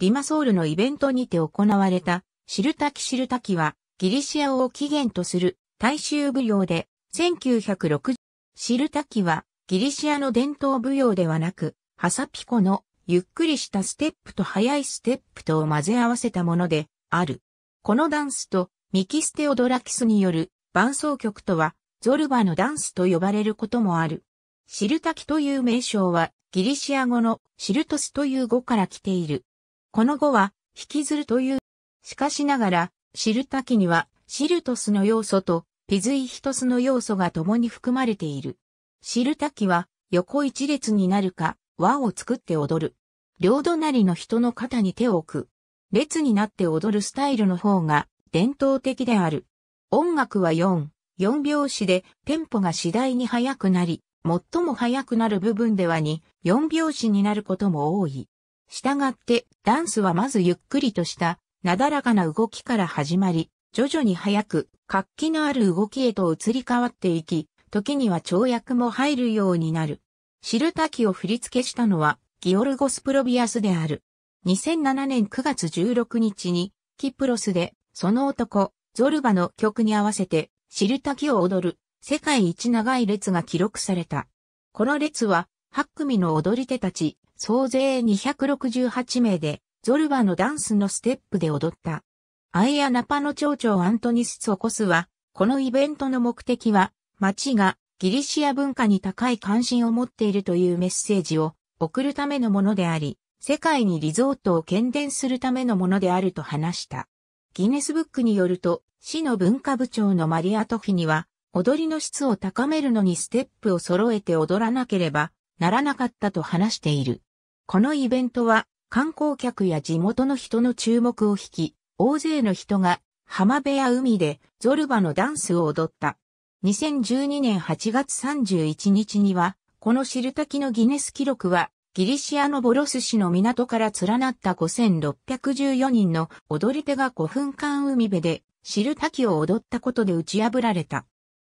リマソールのイベントにて行われた、シルタキシルタキは、ギリシアを起源とする大衆舞踊で、1960、シルタキは、ギリシアの伝統舞踊ではなく、ハサピコのゆっくりしたステップと速いステップとを混ぜ合わせたものである。このダンスとミキステオドラキスによる伴奏曲とはゾルバのダンスと呼ばれることもある。シルタキという名称はギリシア語のシルトスという語から来ている。この語は、引きずるという。しかしながら、シルタきには、シルトスの要素と、ピズイヒトスの要素が共に含まれている。シルタきは、横一列になるか、輪を作って踊る。両隣の人の肩に手を置く。列になって踊るスタイルの方が伝統的である。音楽は4、4拍子でテンポが次第に速くなり、最も速くなる部分では2、4拍子になることも多い。したがって、ダンスはまずゆっくりとした、なだらかな動きから始まり、徐々に速く、活気のある動きへと移り変わっていき、時には跳躍も入るようになる。シルタキを振り付けしたのは、ギオルゴス・プロビアスである。2007年9月16日に、キプロスで、その男、ゾルバの曲に合わせて、シルタキを踊る、世界一長い列が記録された。この列は、8組の踊り手たち、総勢268名で、ゾルバのダンスのステップで踊った。アイアナパの町長アントニス・ソコスは、このイベントの目的は、町がギリシア文化に高い関心を持っているというメッセージを送るためのものであり、世界にリゾートを喧伝するためのものであると話した。ギネスブックによると、市の文化部長のマリア・トフィには、踊りの質を高めるのにステップを揃えて踊らなければならなかったと話している。このイベントは観光客や地元の人の注目を引き、大勢の人が浜辺や海でゾルバのダンスを踊った。2012年8月31日には、このシルタキのギネス記録は、ギリシアのボロス市の港から連なった5614人の踊り手が5分間海辺でシルタキを踊ったことで打ち破られた。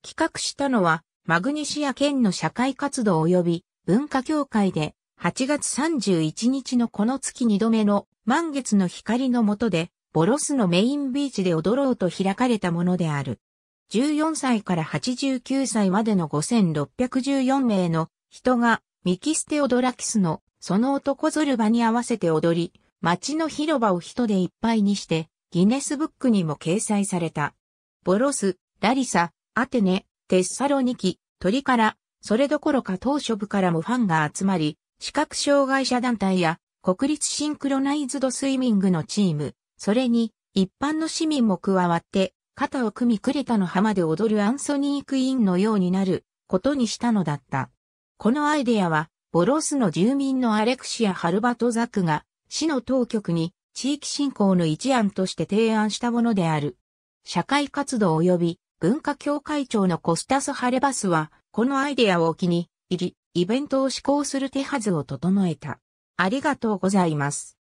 企画したのは、マグニシア県の社会活動及び文化協会で8月31日のこの月2度目の満月の光の下で、ボロスのメインビーチで踊ろうと開かれたものである。14歳から89歳までの5614名の人がミキステオドラキスのその男ゾルバに合わせて踊り、街の広場を人でいっぱいにして、ギネスブックにも掲載された。ボロス、ラリサ、アテネ、テッサロニキ、トリから、それどころか当初部からもファンが集まり、視覚障害者団体や国立シンクロナイズドスイミングのチーム、それに一般の市民も加わって肩を組みくれたの浜で踊るアンソニー・クイーンのようになることにしたのだった。このアイデアはボロスの住民のアレクシア・ハルバトザクが市の当局に地域振興の一案として提案したものである。社会活動及び文化協会長のコスタス・ハレバスはこのアイデアを機に入り、イベントを施行する手はずを整えた。ありがとうございます。